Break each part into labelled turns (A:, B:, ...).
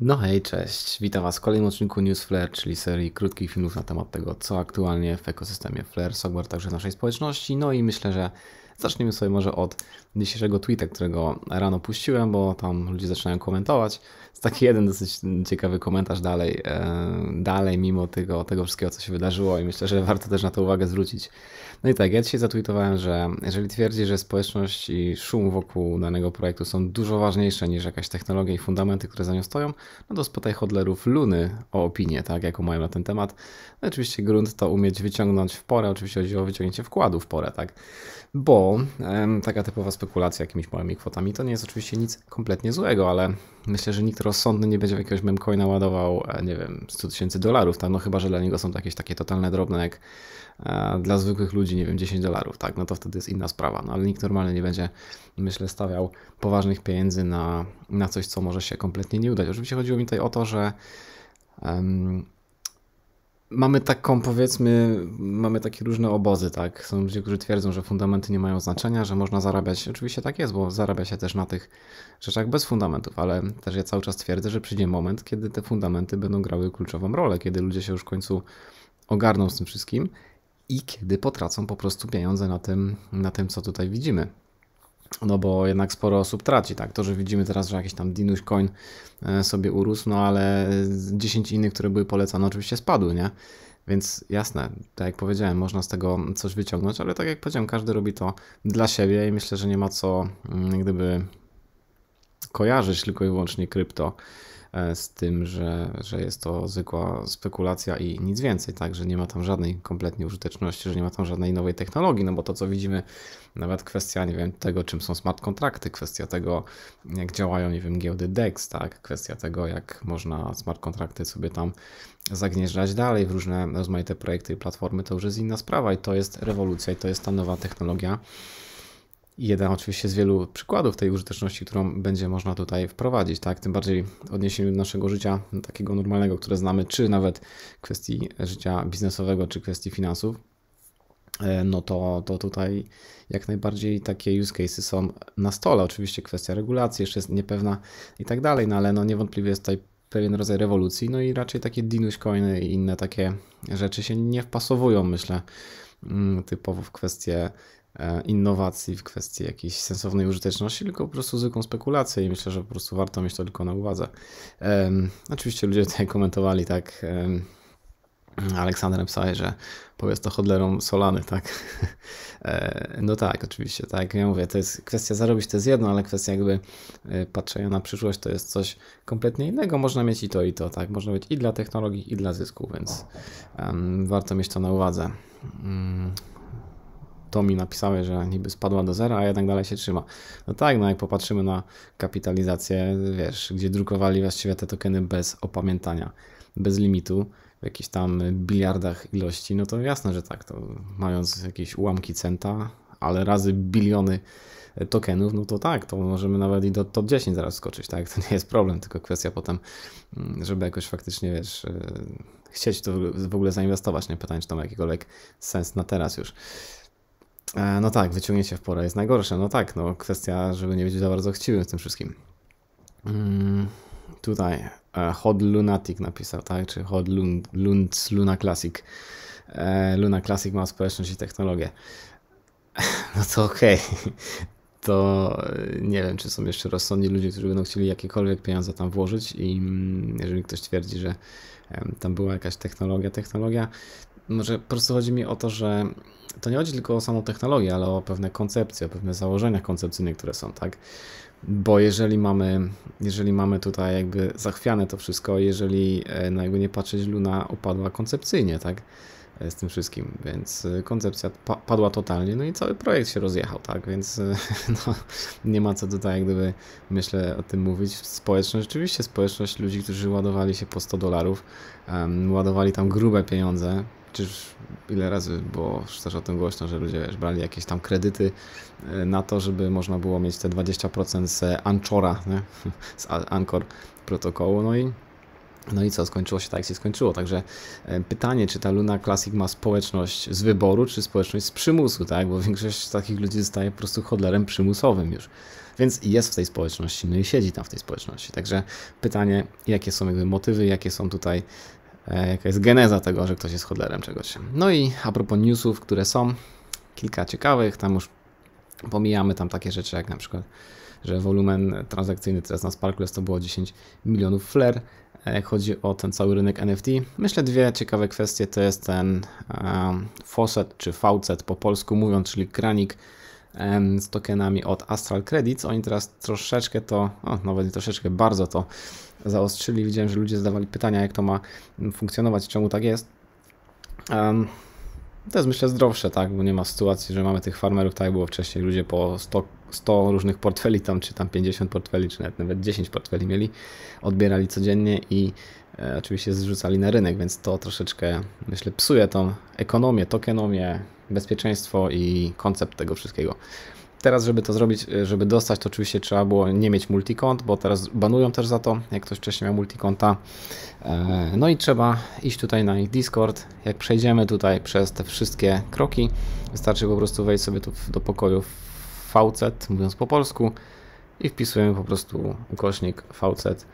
A: No hej, cześć. Witam Was w kolejnym odcinku Flare, czyli serii krótkich filmów na temat tego, co aktualnie w ekosystemie Flare, Software, także w naszej społeczności. No i myślę, że Zacznijmy sobie może od dzisiejszego tweeta, którego rano puściłem, bo tam ludzie zaczynają komentować. Jest taki jeden dosyć ciekawy komentarz dalej, e, dalej mimo tego, tego wszystkiego, co się wydarzyło i myślę, że warto też na to uwagę zwrócić. No i tak, ja dzisiaj zatweetowałem, że jeżeli twierdzi, że społeczność i szum wokół danego projektu są dużo ważniejsze niż jakaś technologia i fundamenty, które za nią stoją, no to spytaj hodlerów Luny o opinię, tak, jaką mają na ten temat. No oczywiście grunt to umieć wyciągnąć w porę, oczywiście chodzi o wyciągnięcie wkładu w porę, tak, bo bo taka typowa spekulacja jakimiś małymi kwotami to nie jest oczywiście nic kompletnie złego, ale myślę, że nikt rozsądny nie będzie w jakiegoś memcoina ładował, e, nie wiem, 100 tysięcy dolarów, tak? no chyba, że dla niego są to jakieś takie totalne drobne jak e, dla zwykłych ludzi, nie wiem, 10 dolarów, tak, no to wtedy jest inna sprawa, no ale nikt normalny nie będzie, myślę, stawiał poważnych pieniędzy na, na coś, co może się kompletnie nie udać. Oczywiście chodziło mi tutaj o to, że mamy taką, powiedzmy, mamy takie różne obozy, tak? Są ludzie, którzy twierdzą, że fundamenty nie mają znaczenia, że można zarabiać. Oczywiście tak jest, bo zarabia się też na tych rzeczach bez fundamentów, ale też ja cały czas twierdzę, że przyjdzie moment, kiedy te fundamenty będą grały kluczową rolę, kiedy ludzie się już w końcu ogarną z tym wszystkim i kiedy potracą po prostu pieniądze na tym, na tym co tutaj widzimy. No bo jednak sporo osób traci, tak? To, że widzimy teraz, że jakiś tam Dinuś Coin e, sobie urósł, no ale 10 innych, które były polecane, oczywiście spadły, nie? Więc jasne, tak jak powiedziałem, można z tego coś wyciągnąć, ale tak jak powiedziałem, każdy robi to dla siebie i myślę, że nie ma co mm, gdyby kojarzyć tylko i wyłącznie krypto E, z tym, że, że jest to zwykła spekulacja i nic więcej, tak, że nie ma tam żadnej kompletnie użyteczności, że nie ma tam żadnej nowej technologii, no bo to co widzimy, nawet kwestia, nie wiem, tego czym są smart kontrakty, kwestia tego jak działają, nie wiem, giełdy DEX, tak, kwestia tego jak można smart kontrakty sobie tam zagnieżdżać dalej w różne rozmaite projekty i platformy, to już jest inna sprawa i to jest rewolucja i to jest ta nowa technologia, jeden oczywiście z wielu przykładów tej użyteczności, którą będzie można tutaj wprowadzić, tak? Tym bardziej w odniesieniu do naszego życia no, takiego normalnego, które znamy, czy nawet kwestii życia biznesowego, czy kwestii finansów, e, no to, to tutaj jak najbardziej takie use cases są na stole. Oczywiście kwestia regulacji jeszcze jest niepewna i tak dalej, no ale no niewątpliwie jest tutaj pewien rodzaj rewolucji, no i raczej takie dinuś coiny i inne takie rzeczy się nie wpasowują, myślę, mm, typowo w kwestie E, innowacji, w kwestii jakiejś sensownej użyteczności, tylko po prostu zwykłą spekulację i myślę, że po prostu warto mieć to tylko na uwadze. Um, oczywiście ludzie tutaj komentowali, tak. Um, Aleksander napisałeś, że powiedz to hodlerom Solany, tak? E, no tak, oczywiście, tak. Ja mówię, to jest kwestia zarobić, to jest jedno, ale kwestia jakby e, patrzenia na przyszłość to jest coś kompletnie innego. Można mieć i to, i to, tak? Można mieć i dla technologii, i dla zysku, więc um, warto mieć to na uwadze. Mm to mi napisały, że niby spadła do zera, a jednak dalej się trzyma. No tak, no jak popatrzymy na kapitalizację, wiesz, gdzie drukowali właściwie te tokeny bez opamiętania, bez limitu, w jakichś tam biliardach ilości, no to jasne, że tak, to mając jakieś ułamki centa, ale razy biliony tokenów, no to tak, to możemy nawet i do top 10 zaraz skoczyć, tak? To nie jest problem, tylko kwestia potem, mm, żeby jakoś faktycznie, wiesz, e, chcieć to w ogóle zainwestować, nie? Pytanie, czy to ma jakikolwiek sens na teraz już. E, no tak, wyciągnięcie w porę jest najgorsze. No tak, no kwestia, żeby nie być za bardzo chciwym w tym wszystkim. Mm, tutaj e, Hod Lunatic napisał, tak? Czy Hod Lun Lun Luna Classic. E, Luna Classic ma społeczność i technologię. No to okej. Okay. To nie wiem, czy są jeszcze rozsądni ludzie, którzy będą chcieli jakiekolwiek pieniądze tam włożyć i mm, jeżeli ktoś twierdzi, że tam była jakaś technologia, technologia, może po prostu chodzi mi o to, że to nie chodzi tylko o samą technologię, ale o pewne koncepcje, o pewne założenia koncepcyjne, które są, tak? Bo jeżeli mamy, jeżeli mamy tutaj jakby zachwiane to wszystko, jeżeli e, no jakby nie patrzeć, Luna upadła koncepcyjnie, tak? E, z tym wszystkim, więc e, koncepcja pa padła totalnie, no i cały projekt się rozjechał, tak? Więc no, nie ma co tutaj, jak gdyby, myślę o tym mówić. Społeczność, rzeczywiście, społeczność ludzi, którzy ładowali się po 100 dolarów, um, ładowali tam grube pieniądze, Czyż ile razy bo też o tym głośno, że ludzie wiesz, brali jakieś tam kredyty e, na to, żeby można było mieć te 20% z Anchora, nie? z Anchor protokołu, no i no i co, skończyło się tak, jak się skończyło. Także e, pytanie, czy ta Luna Classic ma społeczność z wyboru, czy społeczność z przymusu, tak? Bo większość takich ludzi zostaje po prostu hodlerem przymusowym już. Więc jest w tej społeczności, no i siedzi tam w tej społeczności. Także pytanie, jakie są jakby motywy, jakie są tutaj E, jaka jest geneza tego, że ktoś jest hodlerem czegoś. No i a propos newsów, które są, kilka ciekawych, tam już pomijamy tam takie rzeczy jak na przykład, że wolumen transakcyjny teraz na Sparkles to było 10 milionów flair, e, jak chodzi o ten cały rynek NFT. Myślę dwie ciekawe kwestie to jest ten um, e, faucet czy faucet po polsku mówiąc, czyli kranik z tokenami od Astral Credits. Oni teraz troszeczkę to, nawet troszeczkę bardzo to zaostrzyli. Widziałem, że ludzie zadawali pytania, jak to ma mm, funkcjonować, czemu tak jest. Um, to jest myślę zdrowsze, tak, bo nie ma sytuacji, że mamy tych farmerów, tak jak było wcześniej, ludzie po 100, 100 różnych portfeli tam, czy tam 50 portfeli, czy nawet, nawet 10 portfeli mieli, odbierali codziennie i E, oczywiście zrzucali na rynek, więc to troszeczkę, myślę, psuje tą ekonomię, tokenomię, bezpieczeństwo i koncept tego wszystkiego. Teraz, żeby to zrobić, e, żeby dostać, to oczywiście trzeba było nie mieć multikont, bo teraz banują też za to, jak ktoś wcześniej miał multikonta. E, no i trzeba iść tutaj na ich Discord. Jak przejdziemy tutaj przez te wszystkie kroki, wystarczy po prostu wejść sobie tu do pokoju VC mówiąc po polsku, i wpisujemy po prostu ukośnik VC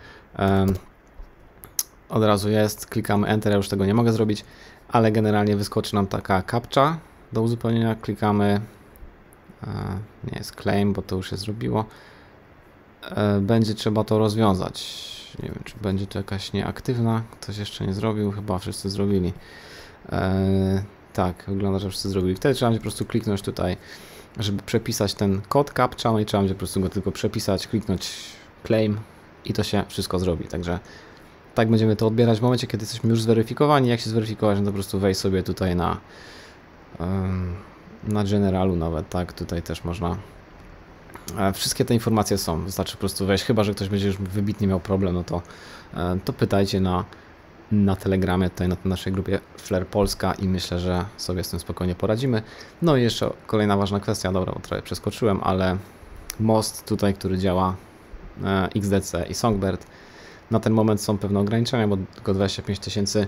A: od razu jest, klikamy Enter, ja już tego nie mogę zrobić, ale generalnie wyskoczy nam taka kapcza do uzupełnienia, klikamy, e, nie jest claim, bo to już się zrobiło, e, będzie trzeba to rozwiązać. Nie wiem, czy będzie to jakaś nieaktywna, ktoś jeszcze nie zrobił, chyba wszyscy zrobili. E, tak, wygląda, że wszyscy zrobili. Wtedy trzeba będzie po prostu kliknąć tutaj, żeby przepisać ten kod captcha, no i trzeba będzie po prostu go tylko przepisać, kliknąć claim i to się wszystko zrobi. Także tak będziemy to odbierać w momencie, kiedy jesteśmy już zweryfikowani. Jak się zweryfikować, no to po prostu wejdź sobie tutaj na, na generalu nawet, tak, tutaj też można. E, wszystkie te informacje są, wystarczy po prostu wejść, chyba że ktoś będzie już wybitnie miał problem, no to, e, to pytajcie na, na Telegramie, tutaj na naszej grupie Flair Polska i myślę, że sobie z tym spokojnie poradzimy. No i jeszcze kolejna ważna kwestia, dobra, bo trochę przeskoczyłem, ale most tutaj, który działa e, XDC i Songbird, na ten moment są pewne ograniczenia, bo tylko 25 tysięcy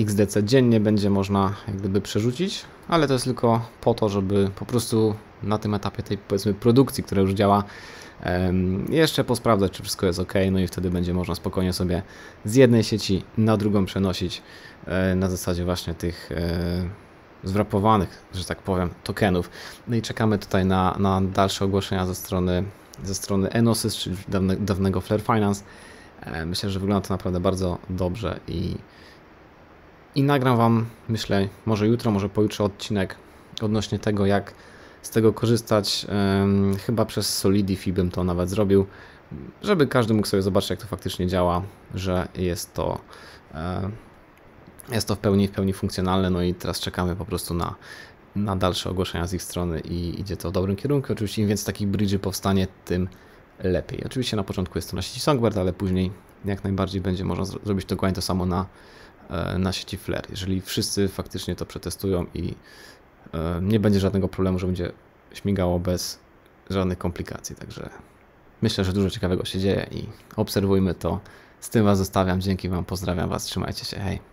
A: XDC dziennie będzie można jak gdyby przerzucić, ale to jest tylko po to, żeby po prostu na tym etapie tej powiedzmy produkcji, która już działa, jeszcze posprawdzać, czy wszystko jest ok, no i wtedy będzie można spokojnie sobie z jednej sieci na drugą przenosić e, na zasadzie właśnie tych e, zwrapowanych, że tak powiem, tokenów. No i czekamy tutaj na, na dalsze ogłoszenia ze strony, ze strony Enosys, czyli dawne, dawnego Flare Finance. E, myślę, że wygląda to naprawdę bardzo dobrze i, i nagram Wam, myślę, może jutro, może pojutrze odcinek odnośnie tego, jak z tego korzystać. Chyba przez Solidify bym to nawet zrobił, żeby każdy mógł sobie zobaczyć, jak to faktycznie działa, że jest to e, jest to w pełni, w pełni funkcjonalne, no i teraz czekamy po prostu na, na dalsze ogłoszenia z ich strony i idzie to w dobrym kierunku. Oczywiście im więcej takich bridge'y powstanie, tym lepiej. Oczywiście na początku jest to na sieci Songbird, ale później jak najbardziej będzie można zrobić dokładnie to samo na, e, na sieci Flare. Jeżeli wszyscy faktycznie to przetestują i e, nie będzie żadnego problemu, że będzie śmigało bez żadnych komplikacji. Także myślę, że dużo ciekawego się dzieje i obserwujmy to. Z tym Was zostawiam. Dzięki Wam, pozdrawiam Was, trzymajcie się. Hej.